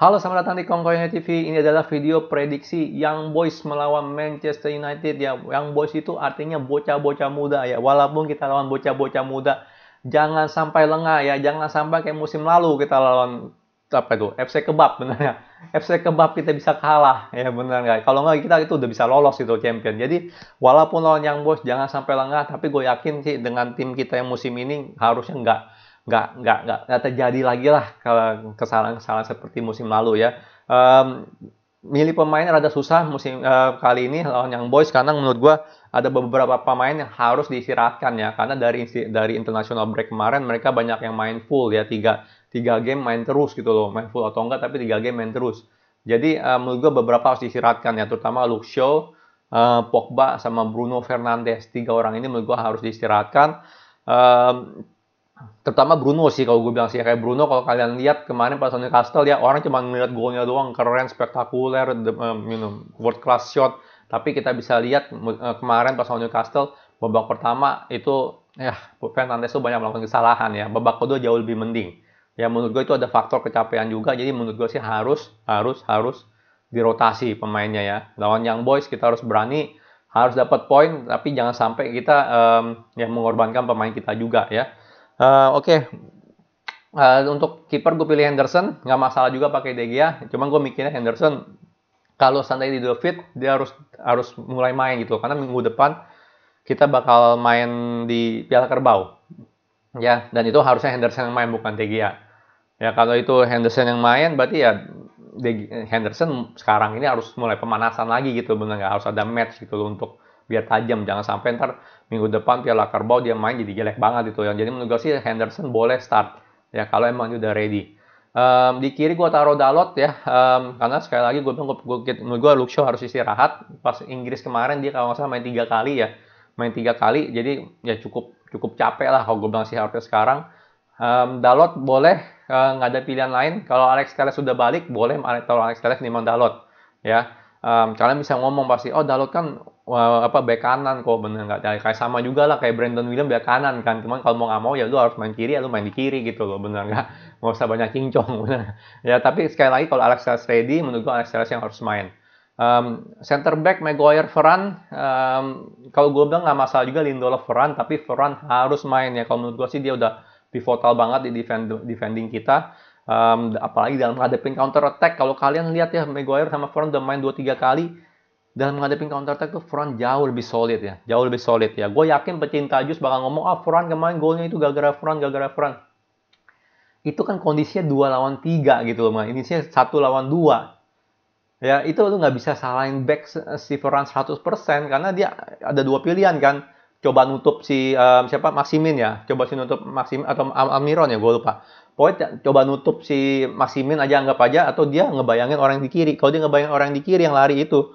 Halo, selamat datang di Kongkonya TV. Ini adalah video prediksi Young Boys melawan Manchester United ya. Young Boys itu artinya bocah-bocah muda ya. Walaupun kita lawan bocah-bocah muda, jangan sampai lengah ya. Jangan sampai kayak musim lalu kita lawan apa itu FC Kebab benernya. FC Kebab kita bisa kalah ya bener nggak? Kalau nggak kita itu udah bisa lolos itu champion. Jadi walaupun lawan Young Boys jangan sampai lengah. Tapi gue yakin sih dengan tim kita yang musim ini harusnya nggak nggak nggak nggak, nggak terjadi lagi lah kesalahan-kesalahan seperti musim lalu ya. Um, milih pemain rada susah musim uh, kali ini lawan yang boys karena menurut gue ada beberapa pemain yang harus diistirahatkan ya karena dari dari international break kemarin mereka banyak yang main full ya tiga tiga game main terus gitu loh main full atau enggak tapi tiga game main terus jadi uh, menurut gue beberapa harus diistirahatkan ya terutama Luke Shaw uh, Pogba sama Bruno Fernandes tiga orang ini menurut gue harus diistirahatkan uh, terutama Bruno sih kalau gue bilang sih kayak Bruno kalau kalian lihat kemarin pas Sony Castle ya orang cuma ngeliat golnya doang keren spektakuler the, um, you know, world class shot tapi kita bisa lihat eh, kemarin pas lawan Newcastle babak pertama itu ya Fernandes tuh banyak melakukan kesalahan ya babak kedua jauh lebih mending ya menurut gue itu ada faktor kecapean juga jadi menurut gue sih harus harus harus dirotasi pemainnya ya lawan Young Boys kita harus berani harus dapat poin tapi jangan sampai kita um, ya mengorbankan pemain kita juga ya Uh, Oke, okay. uh, eh, untuk kiper gue pilih Henderson, nggak masalah juga pakai De Gea. Cuman gue mikirnya Henderson kalau seandainya di the fit, dia harus harus mulai main gitu Karena minggu depan kita bakal main di Piala Kerbau. Ya, dan itu harusnya Henderson yang main bukan De Gea. Ya, kalau itu Henderson yang main berarti ya Henderson sekarang ini harus mulai pemanasan lagi gitu benar nggak harus ada match gitu loh untuk biar tajam jangan sampai ntar minggu depan Piala Kerbau dia main jadi jelek banget itu yang jadi menurut gue sih Henderson boleh start ya kalau emang dia udah ready um, di kiri gue taruh Dalot ya um, karena sekali lagi gue bilang gue, menurut gue Luke harus istirahat pas Inggris kemarin dia kalau nggak salah main tiga kali ya main tiga kali jadi ya cukup cukup capek lah kalau gue bilang sih harusnya sekarang um, Dalot boleh eh, nggak uh, ada pilihan lain kalau Alex Telles sudah balik boleh kalau Alex Telles nih Dalot ya um, kalian bisa ngomong pasti oh Dalot kan wah, apa back kanan kok bener nggak kayak sama juga lah kayak Brandon William back kanan kan cuman kalau mau nggak mau ya lu harus main kiri ya lu main di kiri gitu loh bener nggak nggak usah banyak cincong bener ya tapi sekali lagi kalau Alex Telles ready menurut gue Alex Telles yang harus main um, center back Maguire Ferran um, kalau gue bilang nggak masalah juga Lindelof Ferran tapi Ferran harus main ya kalau menurut gue sih dia udah pivotal banget di defend, defending kita um, apalagi dalam menghadapi counter attack kalau kalian lihat ya Maguire sama Ferran udah main 2-3 kali dalam menghadapi counter attack tuh front jauh lebih solid ya, jauh lebih solid ya. Gue yakin pecinta Jus bakal ngomong, ah front kemarin golnya itu gara-gara front, gara-gara front. Itu kan kondisinya dua lawan tiga gitu loh, mah, ini sih satu lawan dua. Ya itu tuh nggak bisa salahin back si Ferran 100% karena dia ada dua pilihan kan. Coba nutup si um, siapa Maximin ya, coba si nutup Maximin atau Almiron ya, gue lupa. Pokoknya coba nutup si Maximin aja anggap aja atau dia ngebayangin orang di kiri. Kalau dia ngebayangin orang di kiri yang lari itu,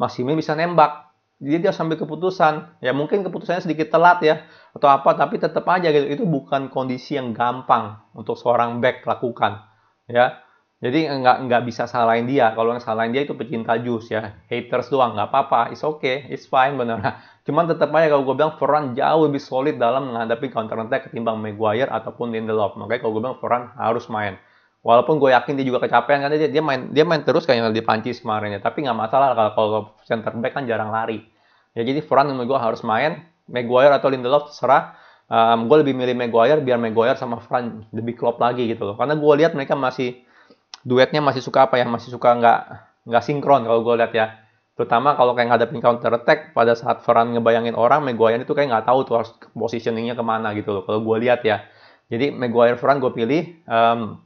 Masime bisa nembak Jadi dia sambil keputusan ya mungkin keputusannya sedikit telat ya atau apa tapi tetap aja gitu itu bukan kondisi yang gampang untuk seorang back lakukan ya jadi nggak nggak bisa salahin dia kalau yang salahin dia itu pecinta jus ya haters doang nggak apa-apa it's okay it's fine bener nah, cuman tetap aja kalau gue bilang Ferran jauh lebih solid dalam menghadapi counter attack ketimbang Maguire ataupun Lindelof makanya kalau gue bilang Ferran harus main walaupun gue yakin dia juga kecapean kan dia, dia main dia main terus kayaknya di Prancis kemarin ya. tapi nggak masalah kalau kalau center back kan jarang lari ya jadi Fran menurut gue harus main Maguire atau Lindelof terserah um, gue lebih milih Maguire biar Maguire sama Fran lebih klop lagi gitu loh karena gue lihat mereka masih duetnya masih suka apa ya masih suka nggak nggak sinkron kalau gue lihat ya terutama kalau kayak ngadepin counter attack pada saat Fran ngebayangin orang Maguire itu kayak nggak tahu tuh harus positioningnya kemana gitu loh kalau gue lihat ya jadi Maguire Fran gue pilih um,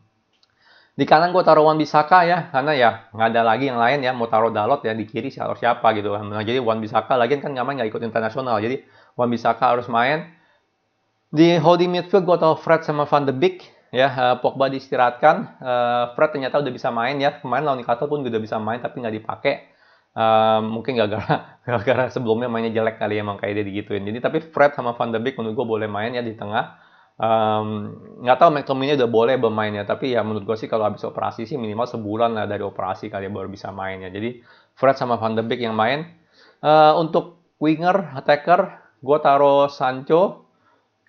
di kanan gue taruh Wan Bisaka ya, karena ya nggak ada lagi yang lain ya, mau taruh Dalot ya di kiri siapa siapa gitu. Kan. Nah, jadi Wan Bisaka lagi kan nggak main nggak ikut internasional, jadi Wan Bisaka harus main. Di holding midfield gue taruh Fred sama Van de Beek ya, eh, Pogba diistirahatkan. Eh, Fred ternyata udah bisa main ya, kemarin lawan Newcastle pun udah bisa main tapi nggak dipakai. uh, mungkin gara-gara gara-gara sebelumnya mainnya jelek kali ya, emang kayak dia digituin. Jadi tapi Fred sama Van de Beek menurut gue boleh main ya di tengah nggak um, tahu McTominay udah boleh bermain ya tapi ya menurut gue sih kalau habis operasi sih minimal sebulan lah dari operasi kali ya baru bisa main ya jadi Fred sama Van de Beek yang main uh, untuk winger attacker gue taruh Sancho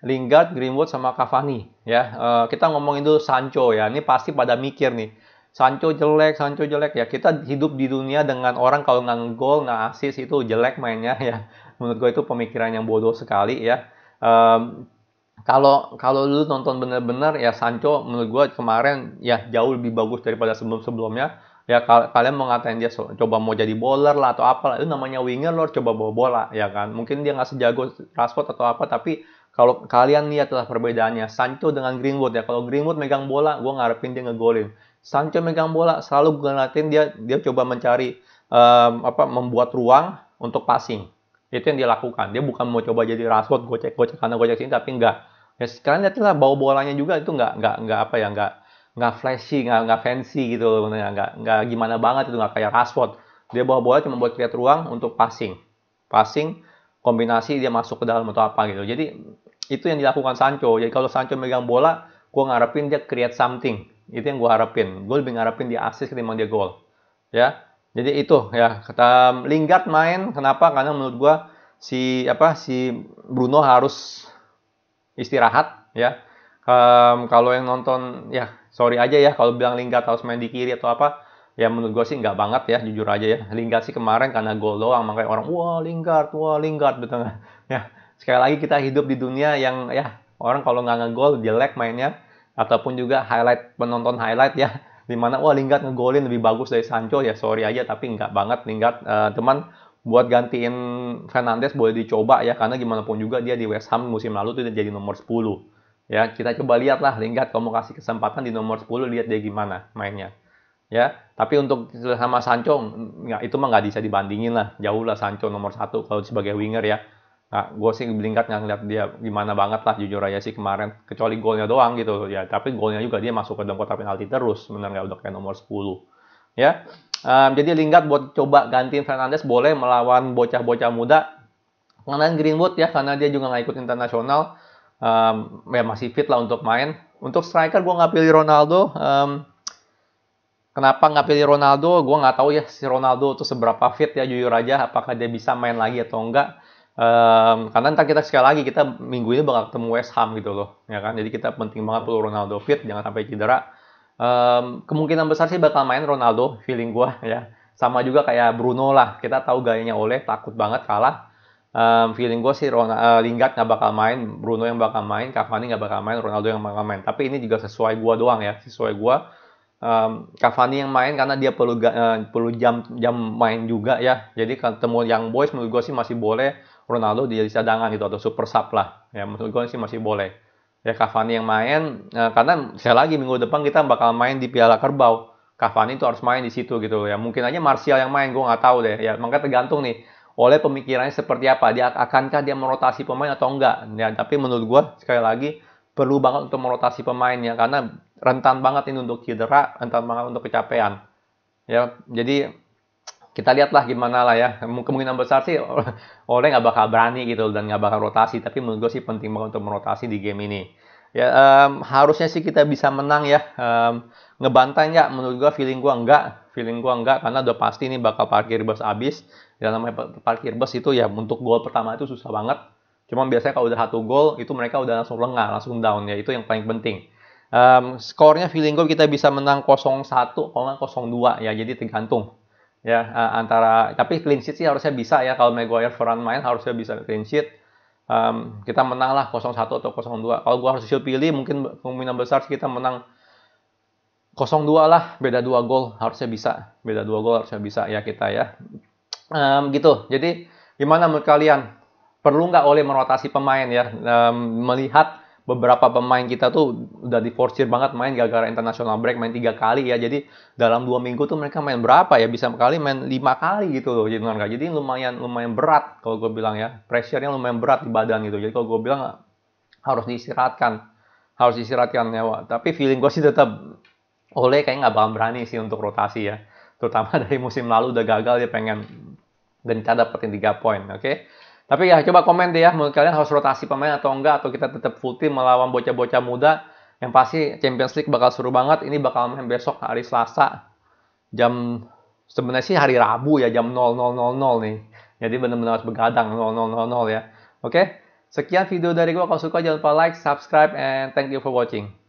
Lingard Greenwood sama Cavani ya uh, kita ngomongin dulu Sancho ya ini pasti pada mikir nih Sancho jelek Sancho jelek ya kita hidup di dunia dengan orang kalau nggak gol nggak asis itu jelek mainnya ya menurut gue itu pemikiran yang bodoh sekali ya um, kalau kalau lu nonton benar-benar ya Sancho menurut gue kemarin ya jauh lebih bagus daripada sebelum-sebelumnya ya kal kalian mau dia coba mau jadi bowler lah atau apa itu namanya winger lo coba bawa bola ya kan mungkin dia nggak sejago Rashford atau apa tapi kalau kalian lah perbedaannya Sancho dengan Greenwood ya kalau Greenwood megang bola gue ngarepin dia ngegolin Sancho megang bola selalu gue ngeliatin dia dia coba mencari um, apa membuat ruang untuk passing itu yang dia lakukan dia bukan mau coba jadi rasuot gocek gocek karena gocek sini tapi enggak ya sekarang lihatlah bawa bolanya juga itu enggak enggak enggak apa ya enggak enggak flashy, enggak enggak fancy gitu loh, ya. enggak enggak gimana banget itu enggak kayak rasuot Dia bawa bola cuma buat lihat ruang untuk passing, passing kombinasi dia masuk ke dalam atau apa gitu. Jadi itu yang dilakukan Sancho. Jadi kalau Sancho megang bola, gue ngarepin dia create something. Itu yang gue harapin. Gue lebih ngarepin dia assist ketimbang dia gol. Ya, jadi itu ya kata Lingard main kenapa? Karena menurut gua si apa si Bruno harus istirahat ya. Um, kalau yang nonton ya sorry aja ya kalau bilang Lingard harus main di kiri atau apa ya menurut gue sih nggak banget ya jujur aja ya Lingard sih kemarin karena gol doang makanya orang wah Lingard wah Lingard betul gitu. gak? ya sekali lagi kita hidup di dunia yang ya orang kalau nggak ngegol jelek mainnya ataupun juga highlight penonton highlight ya dimana wah Lingard ngegolin lebih bagus dari Sancho ya sorry aja tapi nggak banget Lingard uh, eh, teman buat gantiin Fernandes boleh dicoba ya karena gimana pun juga dia di West Ham musim lalu tuh jadi nomor 10 ya kita coba lihatlah Lingard kamu kasih kesempatan di nomor 10 lihat dia gimana mainnya ya tapi untuk sama Sancho nggak itu mah nggak bisa dibandingin lah jauh lah Sancho nomor satu kalau sebagai winger ya Nah, gue sih belingkat nggak ngeliat dia gimana banget lah jujur aja sih kemarin. Kecuali golnya doang gitu ya. Tapi golnya juga dia masuk ke dalam kotak penalti terus. Bener nggak udah kayak nomor 10. Ya. Um, jadi Lingard buat coba gantiin Fernandes boleh melawan bocah-bocah muda. Kenalan Greenwood ya karena dia juga nggak ikut internasional. Um, ya masih fit lah untuk main. Untuk striker gue nggak pilih Ronaldo. Um, Kenapa nggak pilih Ronaldo? Gue nggak tahu ya si Ronaldo itu seberapa fit ya jujur aja. Apakah dia bisa main lagi atau enggak? Um, karena nanti kita sekali lagi kita minggu ini bakal ketemu West Ham gitu loh, ya kan? Jadi kita penting banget perlu Ronaldo fit, jangan sampai cedera. Um, kemungkinan besar sih bakal main Ronaldo, feeling gue ya. Sama juga kayak Bruno lah, kita tahu gayanya oleh takut banget kalah. Um, feeling gue sih Ron uh, eh, Lingard nggak bakal main, Bruno yang bakal main, Cavani nggak bakal main, Ronaldo yang bakal main. Tapi ini juga sesuai gue doang ya, sesuai gue. Um, Cavani yang main karena dia perlu uh, perlu jam jam main juga ya. Jadi ketemu yang boys menurut gue sih masih boleh Ronaldo jadi cadangan gitu atau super sub lah ya menurut gue sih masih boleh ya Cavani yang main eh, karena saya lagi minggu depan kita bakal main di Piala Kerbau Cavani itu harus main di situ gitu ya mungkin aja Martial yang main gue nggak tahu deh ya makanya tergantung nih oleh pemikirannya seperti apa dia akankah dia merotasi pemain atau enggak ya tapi menurut gue sekali lagi perlu banget untuk merotasi pemain ya karena rentan banget ini untuk cedera rentan banget untuk kecapean ya jadi kita lihatlah gimana lah ya kemungkinan besar sih oleh nggak bakal berani gitu dan nggak bakal rotasi tapi menurut gue sih penting banget untuk merotasi di game ini ya um, harusnya sih kita bisa menang ya um, ngebantai nggak menurut gue feeling gue enggak feeling gue enggak karena udah pasti ini bakal parkir bus abis dan namanya parkir bus itu ya untuk gol pertama itu susah banget cuma biasanya kalau udah satu gol itu mereka udah langsung lengah langsung down ya itu yang paling penting um, skornya feeling gue kita bisa menang 0-1 kalau nggak 0-2 ya jadi tergantung ya eh, antara tapi clean sheet sih harusnya bisa ya kalau Maguire Foran main harusnya bisa clean sheet um, kita menang lah 0-1 atau 0-2 kalau gua harus pilih mungkin kemungkinan besar sih kita menang 0-2 lah beda dua gol harusnya bisa beda dua gol harusnya bisa ya kita ya um, gitu jadi gimana menurut kalian perlu nggak oleh merotasi pemain ya um, melihat beberapa pemain kita tuh udah diforsir banget main gara-gara international break main tiga kali ya jadi dalam dua minggu tuh mereka main berapa ya bisa kali main lima kali gitu loh jadi nggak jadi lumayan lumayan berat kalau gue bilang ya pressurenya lumayan berat di badan gitu jadi kalau gue bilang ah, harus diistirahatkan harus diistirahatkan nyawa tapi feeling gue sih tetap oleh kayaknya nggak bakal berani sih untuk rotasi ya terutama dari musim lalu udah gagal dia pengen gencar dapetin tiga poin oke okay? Tapi ya coba komen deh ya, menurut kalian harus rotasi pemain atau enggak atau kita tetap full tim melawan bocah-bocah muda yang pasti Champions League bakal seru banget. Ini bakal main besok hari Selasa jam sebenarnya sih hari Rabu ya jam 00.00 nih. Jadi benar-benar harus begadang 00.00 ya. Oke, sekian video dari gua. Kalau suka jangan lupa like, subscribe, and thank you for watching.